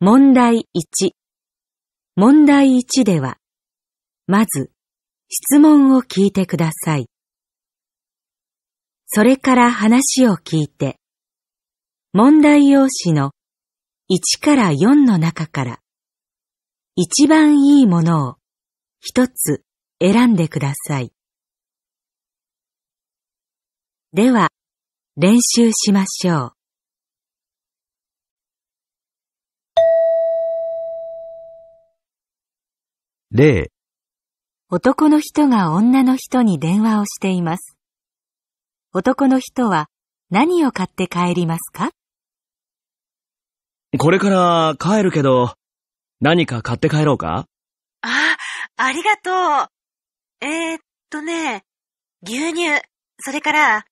問題1。問題1では、まず、質問を聞いてください。それから話を聞いて、問題用紙の1から4の中から、一番いいものを一つ選んでください。では、練習しましょう。例男の人が女の人に電話をしています。男の人は何を買って帰りますかこれから帰るけど、何か買って帰ろうかあ、ありがとう。えー、っとね、牛乳、それから。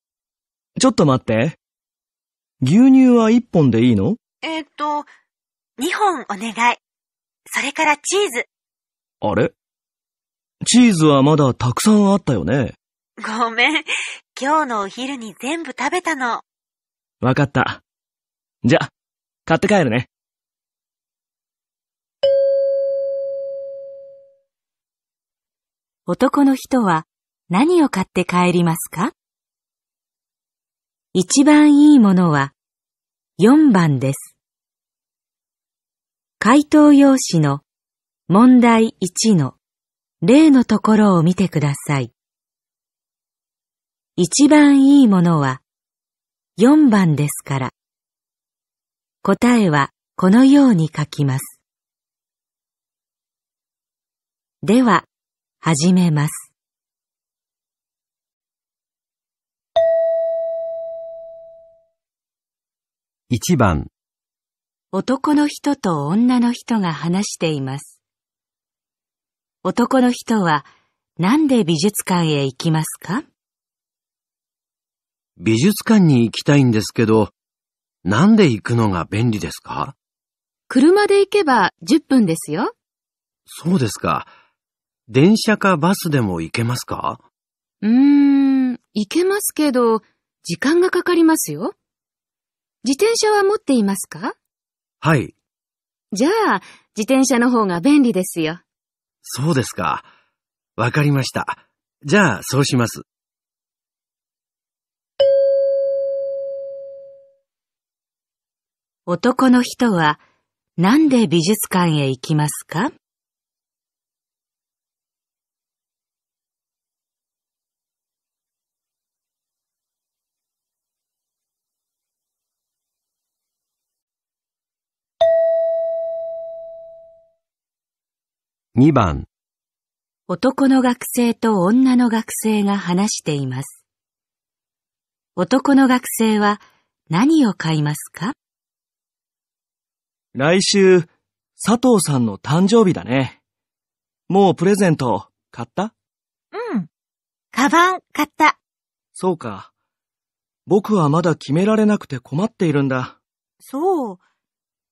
ちょっと待って。牛乳は一本でいいのえー、っと、二本お願い。それからチーズ。あれチーズはまだたくさんあったよね。ごめん。今日のお昼に全部食べたの。わかった。じゃ、買って帰るね。男の人は何を買って帰りますか一番いいものは4番です。回答用紙の問題1の例のところを見てください。一番いいものは4番ですから。答えはこのように書きます。では、始めます。1番男の人と女の人が話しています。男の人はなんで美術館へ行きますか美術館に行きたいんですけど、なんで行くのが便利ですか車で行けば10分ですよ。そうですか。電車かバスでも行けますかうーん、行けますけど、時間がかかりますよ。自転車は持っていますかはい。じゃあ、自転車の方が便利ですよ。そうですか。わかりました。じゃあ、そうします。男の人は、なんで美術館へ行きますか2番男の学生と女の学生が話しています。男の学生は何を買いますか来週、佐藤さんの誕生日だね。もうプレゼント買ったうん。カバン買った。そうか。僕はまだ決められなくて困っているんだ。そう。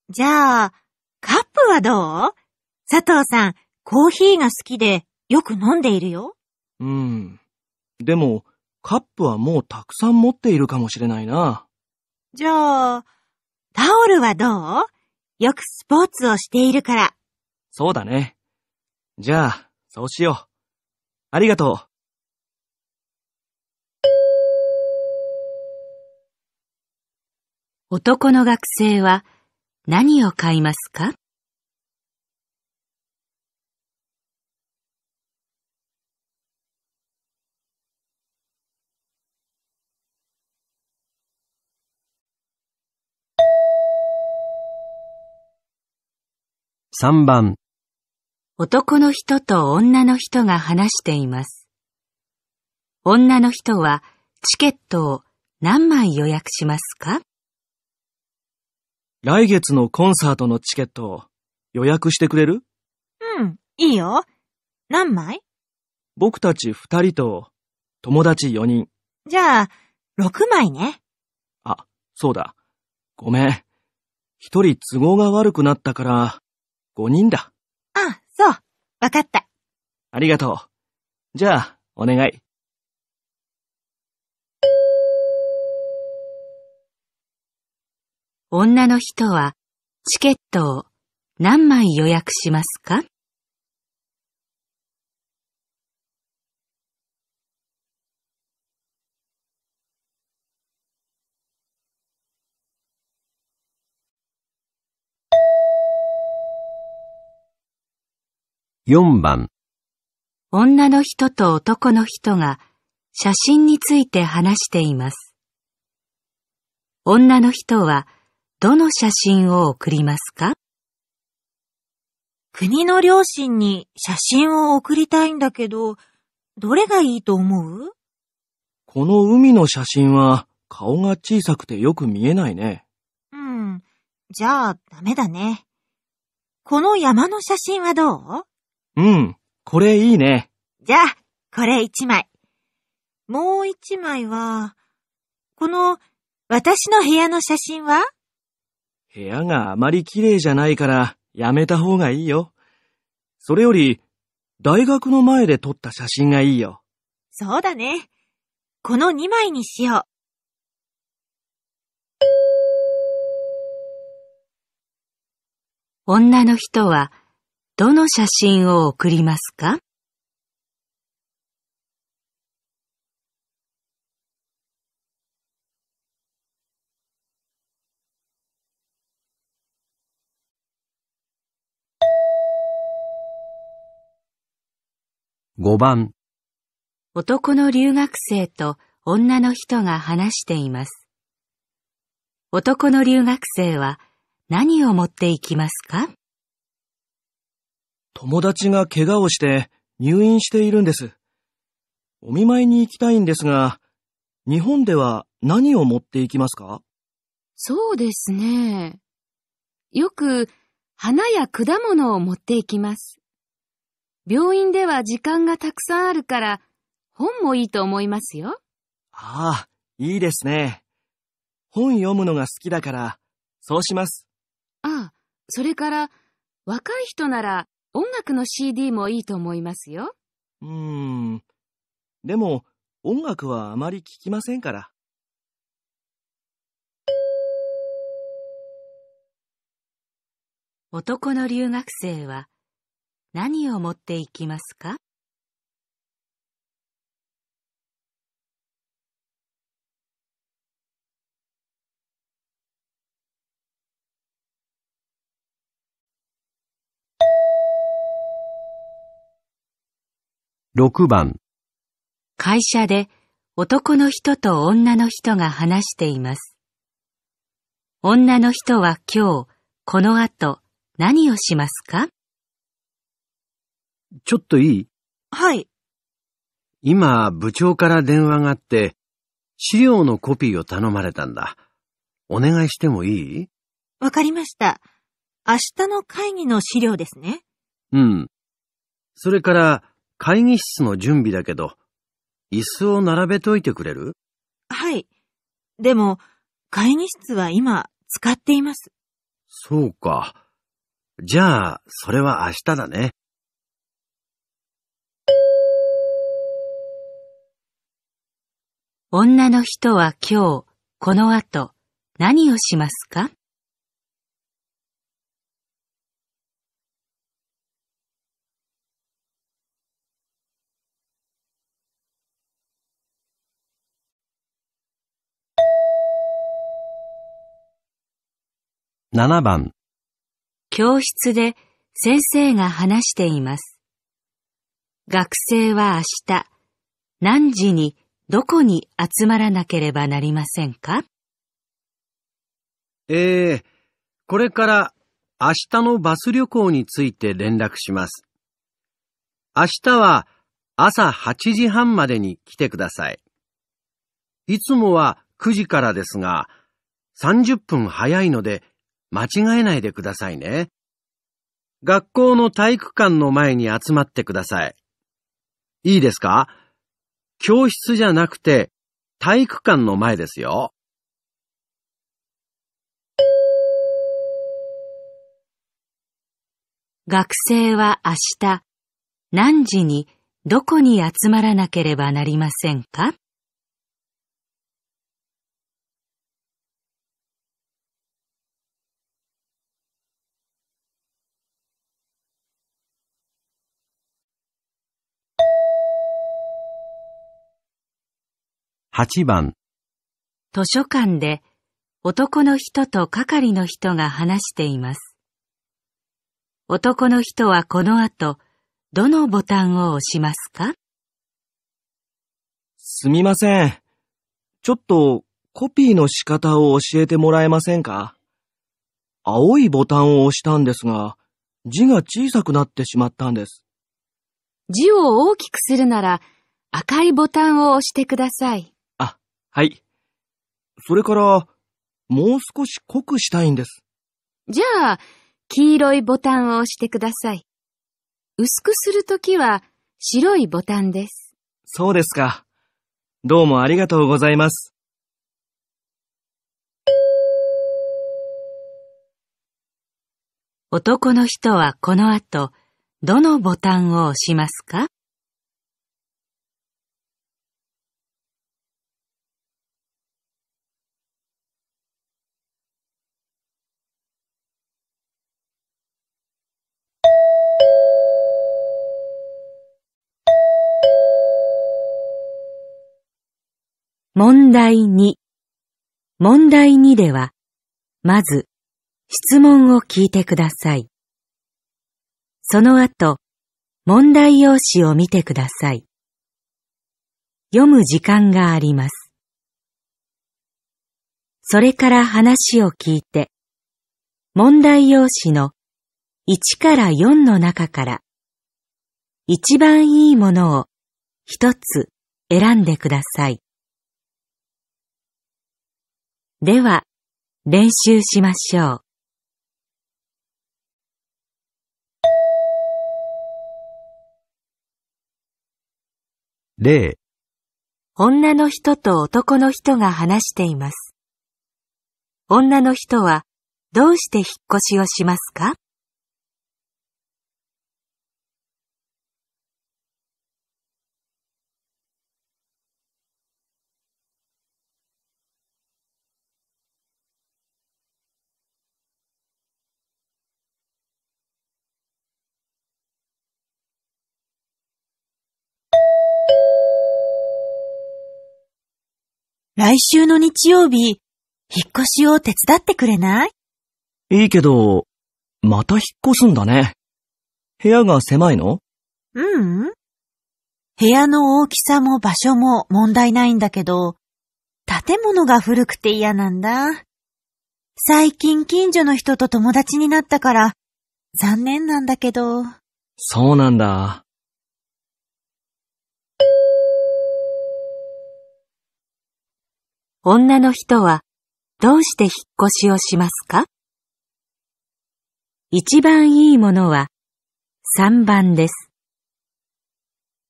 じゃあ、カップはどう佐藤さん、コーヒーが好きでよく飲んでいるよ。うん。でも、カップはもうたくさん持っているかもしれないな。じゃあ、タオルはどうよくスポーツをしているから。そうだね。じゃあ、そうしよう。ありがとう。男の学生は何を買いますか3番男の人と女の人が話しています。女の人はチケットを何枚予約しますか来月のコンサートのチケットを予約してくれるうん、いいよ。何枚僕たち二人と友達四人。じゃあ、六枚ね。あ、そうだ。ごめん。一人都合が悪くなったから、5人だ。あ、そう。わかった。ありがとう。じゃあ、お願い。女の人はチケットを何枚予約しますか4番女の人と男の人が写真について話しています。女の人はどの写真を送りますか国の両親に写真を送りたいんだけど、どれがいいと思うこの海の写真は顔が小さくてよく見えないね。うん。じゃあダメだね。この山の写真はどううん、これいいね。じゃあ、これ一枚。もう一枚は、この、私の部屋の写真は部屋があまり綺麗じゃないから、やめた方がいいよ。それより、大学の前で撮った写真がいいよ。そうだね。この2枚にしよう。女の人は、どの写真を送りますか5番男の留学生と女の人が話しています。男の留学生は何を持っていきますか友達が怪我をして入院しているんです。お見舞いに行きたいんですが、日本では何を持っていきますかそうですね。よく花や果物を持っていきます。病院では時間がたくさんあるから本もいいと思いますよ。ああ、いいですね。本読むのが好きだから、そうします。ああ、それから若い人なら音楽の CD もいいと思いますよ。うーん。でも、音楽はあまり聞きませんから。男の留学生は何を持っていきますか6番会社で男の人と女の人が話しています。女の人は今日、この後、何をしますかちょっといいはい。今、部長から電話があって、資料のコピーを頼まれたんだ。お願いしてもいいわかりました。明日の会議の資料ですね。うん。それから、会議室の準備だけど、椅子を並べといてくれるはい。でも、会議室は今使っています。そうか。じゃあ、それは明日だね。女の人は今日、この後、何をしますか7番教室で先生が話しています。学生は明日何時にどこに集まらなければなりませんかええー、これから明日のバス旅行について連絡します。明日は朝8時半までに来てください。いつもは9時からですが、30分早いので間違えないでくださいね。学校の体育館の前に集まってください。いいですか教室じゃなくて体育館の前ですよ。学生は明日何時にどこに集まらなければなりませんか8番図書館で男の人と係の人が話しています。男の人はこの後、どのボタンを押しますかすみません。ちょっとコピーの仕方を教えてもらえませんか青いボタンを押したんですが、字が小さくなってしまったんです。字を大きくするなら赤いボタンを押してください。はい。それから、もう少し濃くしたいんです。じゃあ、黄色いボタンを押してください。薄くするときは、白いボタンです。そうですか。どうもありがとうございます。男の人はこの後、どのボタンを押しますか問題2。問題2では、まず、質問を聞いてください。その後、問題用紙を見てください。読む時間があります。それから話を聞いて、問題用紙の1から4の中から、一番いいものを一つ選んでください。では、練習しましょう。例、女の人と男の人が話しています。女の人はどうして引っ越しをしますか来週の日曜日、引っ越しを手伝ってくれないいいけど、また引っ越すんだね。部屋が狭いのうん。部屋の大きさも場所も問題ないんだけど、建物が古くて嫌なんだ。最近近所の人と友達になったから、残念なんだけど。そうなんだ。女の人はどうして引っ越しをしますか一番いいものは3番です。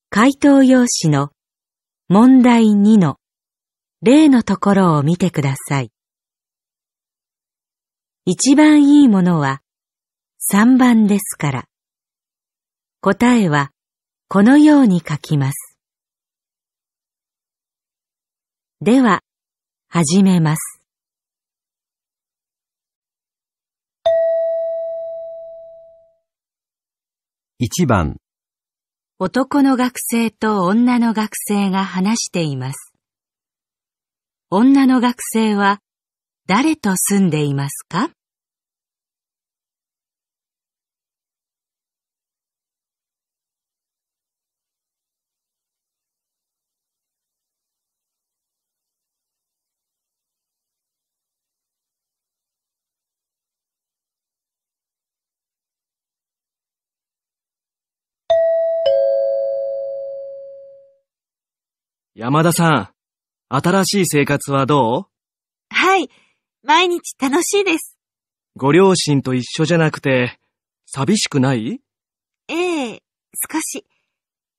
回答用紙の問題2の例のところを見てください。一番いいものは3番ですから。答えはこのように書きます。では、始めます。一番男の学生と女の学生が話しています。女の学生は誰と住んでいますか山田さん、新しい生活はどうはい、毎日楽しいです。ご両親と一緒じゃなくて、寂しくないええ、少し。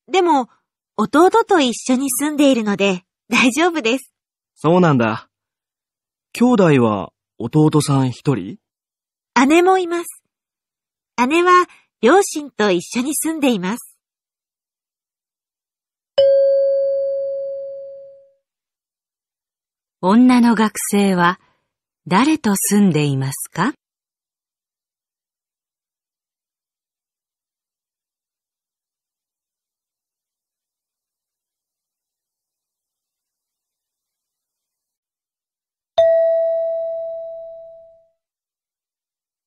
でも、弟と一緒に住んでいるので、大丈夫です。そうなんだ。兄弟は弟さん一人姉もいます。姉は両親と一緒に住んでいます。女の学生は誰と住んでいますか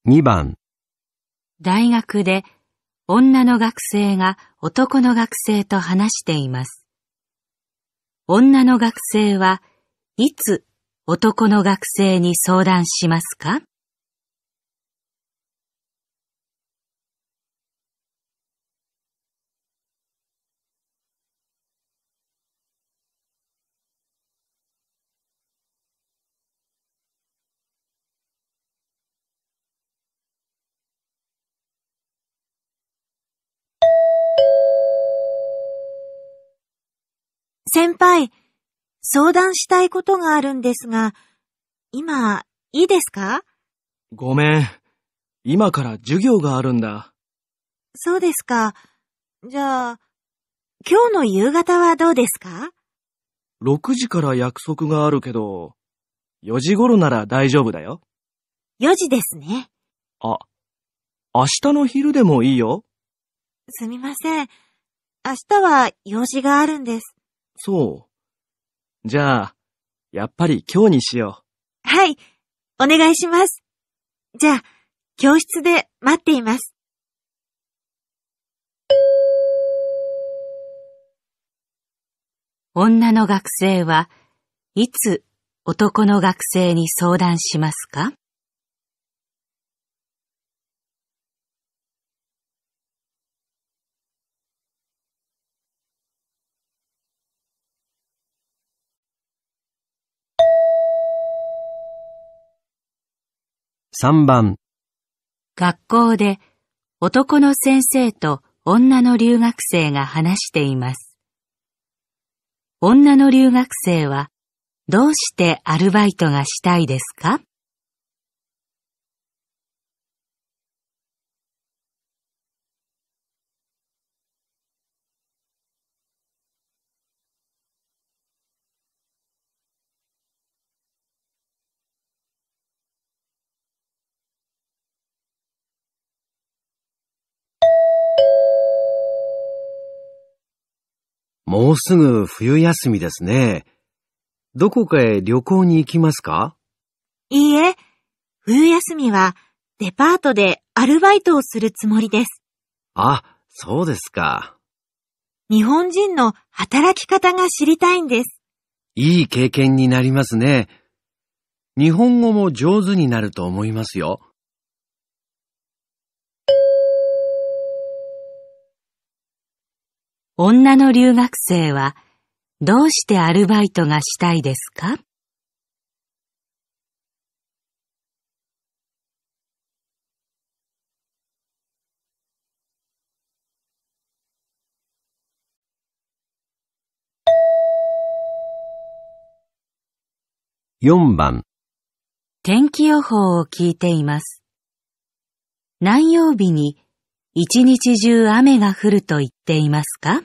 2番大学で女の学生が男の学生と話しています。女の学生はいつ男の学生に相談しますか先輩、相談したいことがあるんですが、今、いいですかごめん。今から授業があるんだ。そうですか。じゃあ、今日の夕方はどうですか ?6 時から約束があるけど、4時頃なら大丈夫だよ。4時ですね。あ、明日の昼でもいいよ。すみません。明日は用事があるんです。そう。じゃあ、やっぱり今日にしよう。はい、お願いします。じゃあ、教室で待っています。女の学生はいつ男の学生に相談しますか3番学校で男の先生と女の留学生が話しています。女の留学生はどうしてアルバイトがしたいですかもうすぐ冬休みですね。どこかへ旅行に行きますかいいえ、冬休みはデパートでアルバイトをするつもりです。あ、そうですか。日本人の働き方が知りたいんです。いい経験になりますね。日本語も上手になると思いますよ。女の留学生はどうしてアルバイトがしたいですか4番天気予報を聞いています。何曜日に一日中雨が降ると言っていますか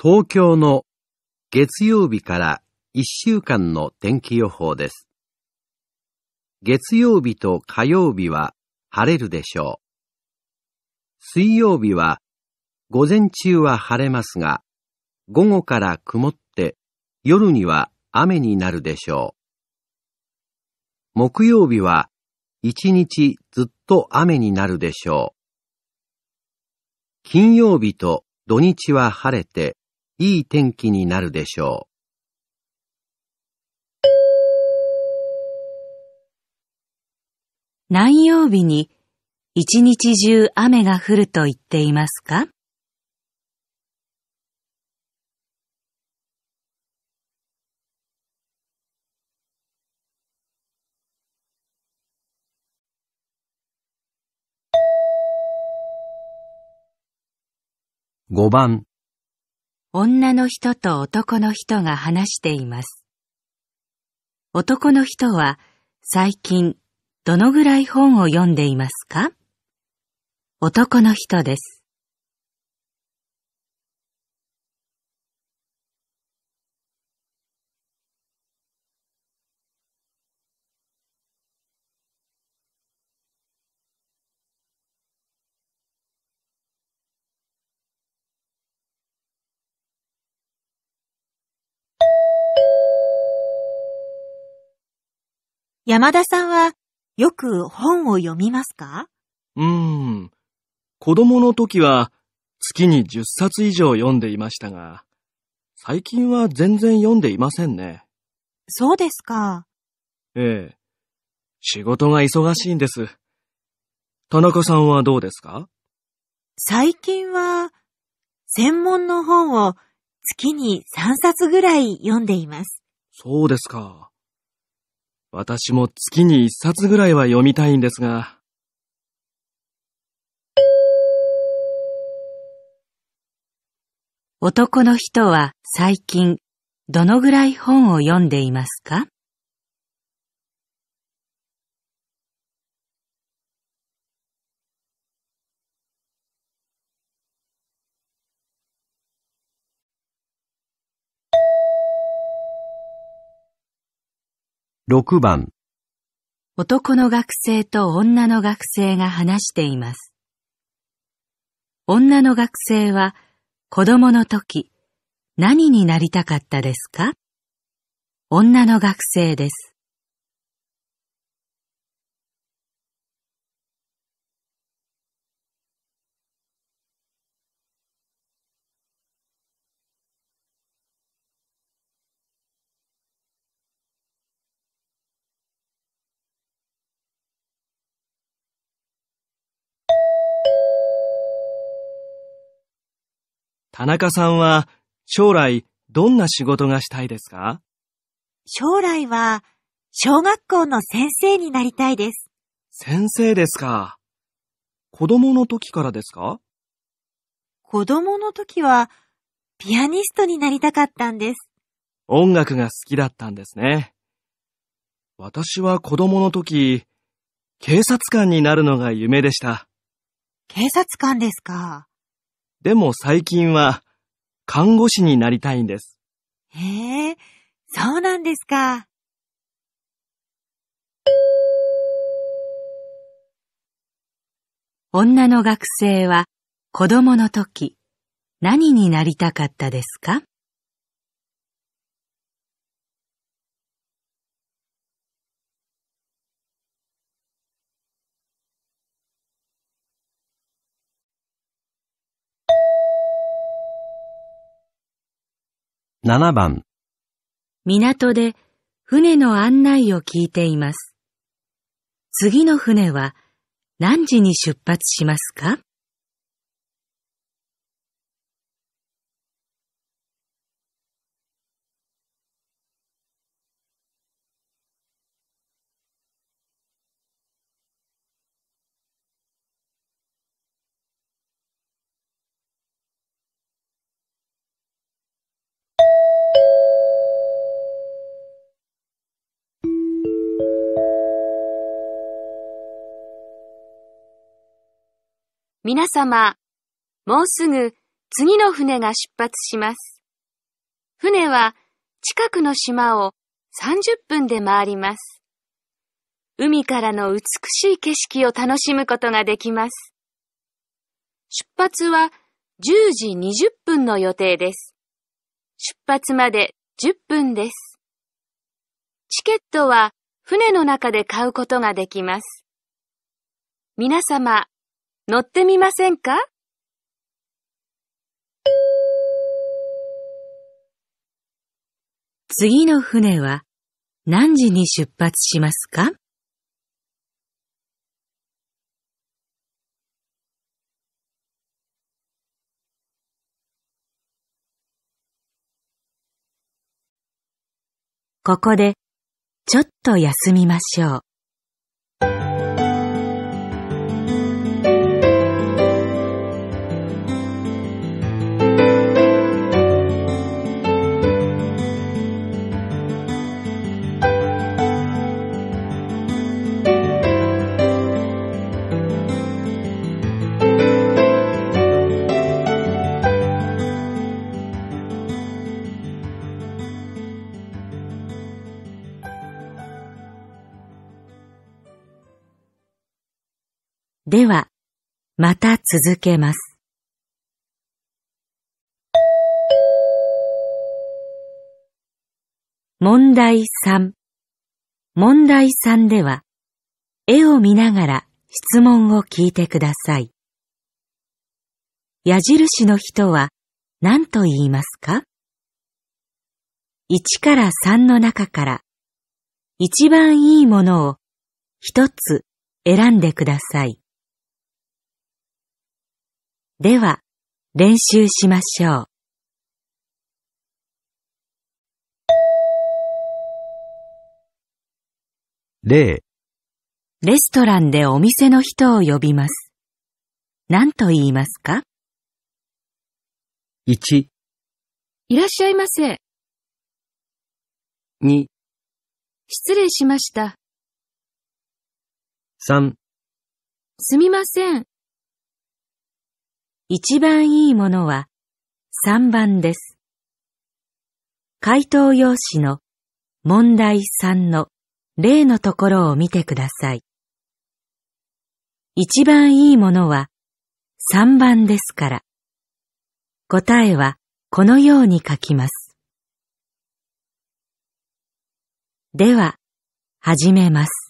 東京の月曜日から一週間の天気予報です。月曜日と火曜日は晴れるでしょう。水曜日は午前中は晴れますが、午後から曇って夜には雨になるでしょう。木曜日は一日ずっと雨になるでしょう。金曜日と土日は晴れて、いい天気になるでしょう。何曜日に一日中雨が降ると言っていますか5番女の人と男の人が話しています。男の人は最近どのぐらい本を読んでいますか男の人です。山田さんはよく本を読みますかうーん。子供の時は月に10冊以上読んでいましたが、最近は全然読んでいませんね。そうですか。ええ。仕事が忙しいんです。田中さんはどうですか最近は、専門の本を月に3冊ぐらい読んでいます。そうですか。私も月に一冊ぐらいは読みたいんですが。男の人は最近どのぐらい本を読んでいますか6番男の学生と女の学生が話しています。女の学生は子供の時何になりたかったですか女の学生です。田中さんは将来どんな仕事がしたいですか将来は小学校の先生になりたいです。先生ですか。子供の時からですか子供の時はピアニストになりたかったんです。音楽が好きだったんですね。私は子供の時、警察官になるのが夢でした。警察官ですか。でも最近は看護師になりたいんです。へえ、そうなんですか。女の学生は子供の時何になりたかったですか7番港で船の案内を聞いています。次の船は何時に出発しますか皆様、もうすぐ次の船が出発します。船は近くの島を30分で回ります。海からの美しい景色を楽しむことができます。出発は10時20分の予定です。出発まで10分です。チケットは船の中で買うことができます。皆様、乗ってみませんか次の船は何時に出発しますかここでちょっと休みましょう。た続けます。問題3。問題3では、絵を見ながら質問を聞いてください。矢印の人は何と言いますか ?1 から3の中から一番いいものを一つ選んでください。では、練習しましょう。例、レストランでお店の人を呼びます。何と言いますか ?1、いらっしゃいませ。2、失礼しました。3、すみません。一番いいものは3番です。回答用紙の問題3の例のところを見てください。一番いいものは3番ですから。答えはこのように書きます。では、始めます。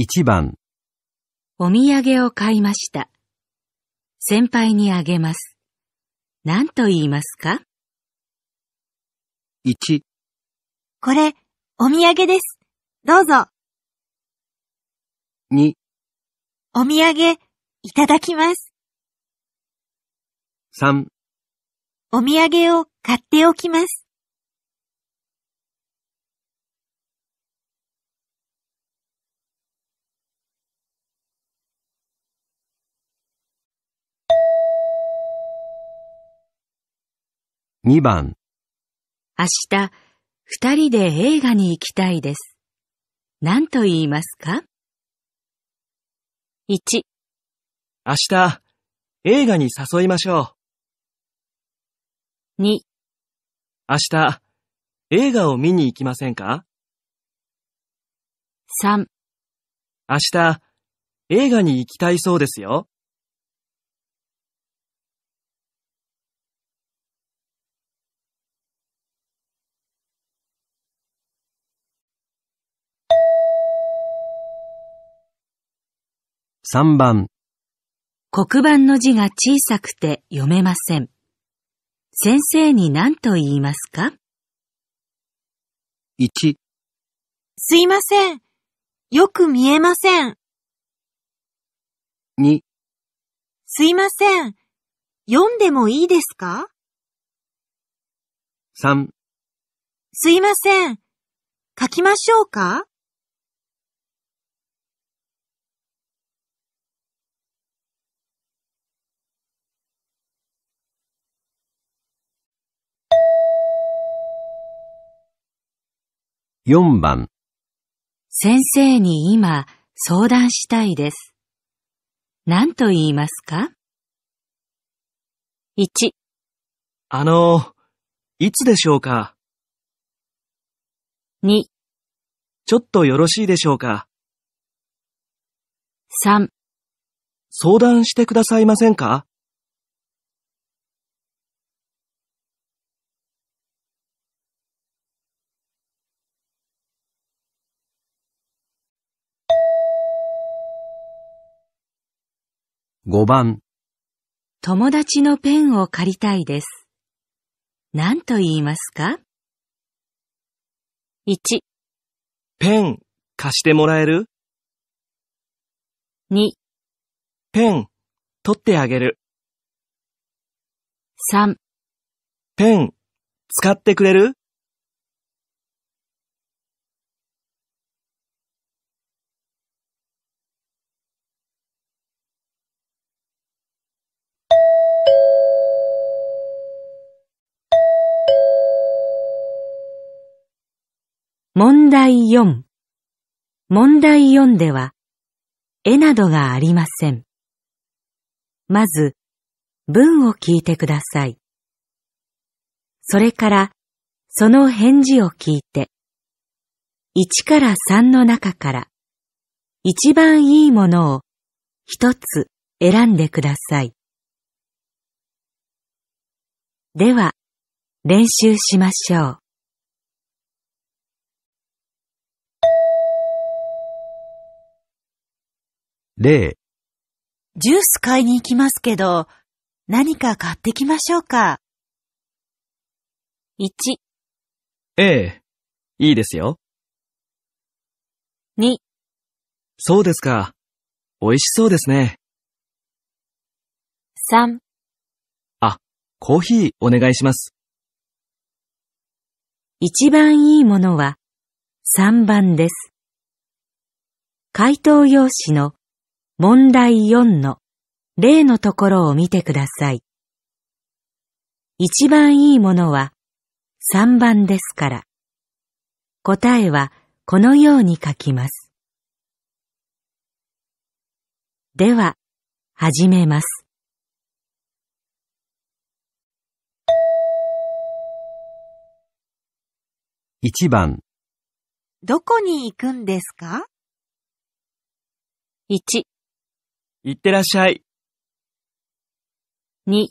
1番お土産を買いました。先輩にあげます。何と言いますか ?1 これ、お土産です。どうぞ。2お土産、いただきます。3お土産を買っておきます。2番、明日、二人で映画に行きたいです。何と言いますか ?1、明日、映画に誘いましょう。2、明日、映画を見に行きませんか ?3、明日、映画に行きたいそうですよ。3番黒板の字が小さくて読めません。先生に何と言いますか ?1 すいません。よく見えません。2すいません。読んでもいいですか ?3 すいません。書きましょうか4番先生に今相談したいです。何と言いますか ?1 あの、いつでしょうか ?2 ちょっとよろしいでしょうか ?3 相談してくださいませんか5番友達のペンを借りたいです。何と言いますか ?1、ペン貸してもらえる ?2、ペン取ってあげる。3、ペン使ってくれる問題4。問題4では、絵などがありません。まず、文を聞いてください。それから、その返事を聞いて、1から3の中から、一番いいものを一つ選んでください。では、練習しましょう。0ジュース買いに行きますけど、何か買ってきましょうか。1、ええ、いいですよ。2、そうですか。美味しそうですね。3、コーヒーお願いします。一番いいものは3番です。回答用紙の問題4の例のところを見てください。一番いいものは3番ですから。答えはこのように書きます。では、始めます。1番どこに行くんですか ?1 いってらっしゃい。2、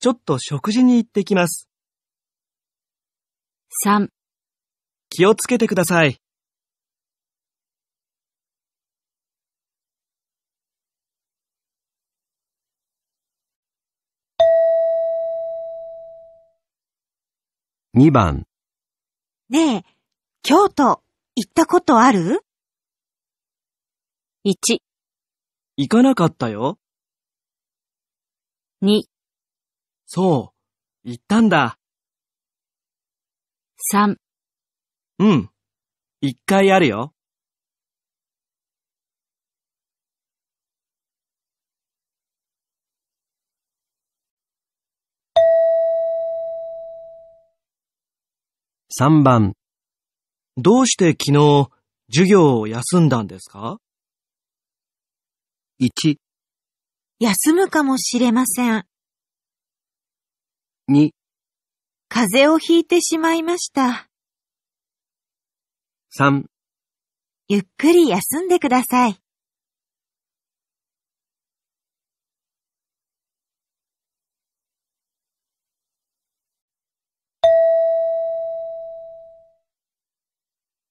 ちょっと食事に行ってきます。3、気をつけてください。2番、ねえ、京都行ったことある ?1、行かなかったよ。2、そう、行ったんだ。3、うん、一回あるよ。3番。どうして昨日授業を休んだんですか1、休むかもしれません。2、風邪をひいてしまいました。3、ゆっくり休んでください。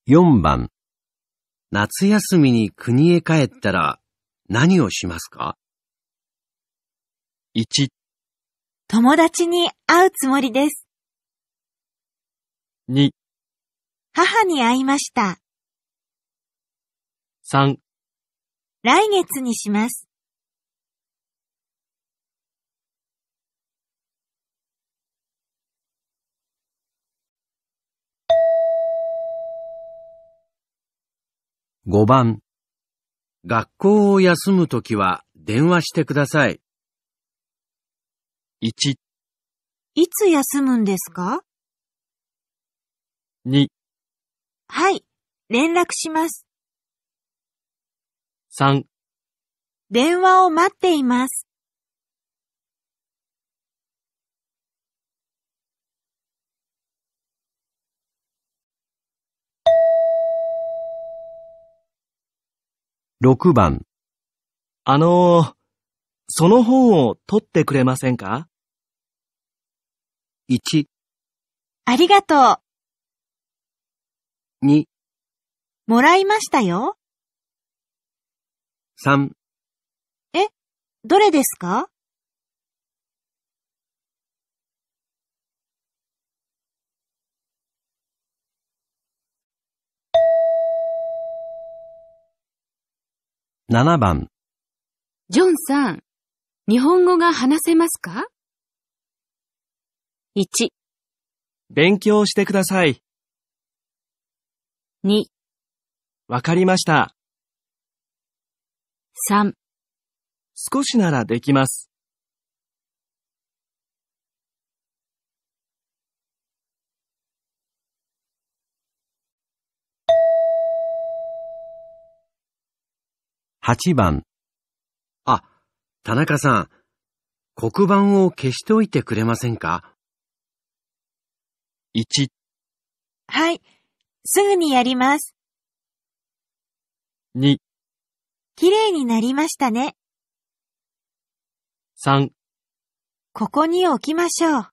4番。夏休みに国へ帰ったら何をしますか ?1、友達に会うつもりです。2、母に会いました。3、来月にします。5番学校を休むときは電話してください。1、いつ休むんですか2、はい、連絡します。3電話を待っています。6番。あのー、その本を取ってくれませんか ?1、ありがとう2、もらいましたよ。3、えどれですか7番、ジョンさん、日本語が話せますか ?1、勉強してください。2、わかりました。3、少しならできます。8番。あ、田中さん、黒板を消しておいてくれませんか ?1。はい、すぐにやります。2。綺麗になりましたね。3。ここに置きましょう。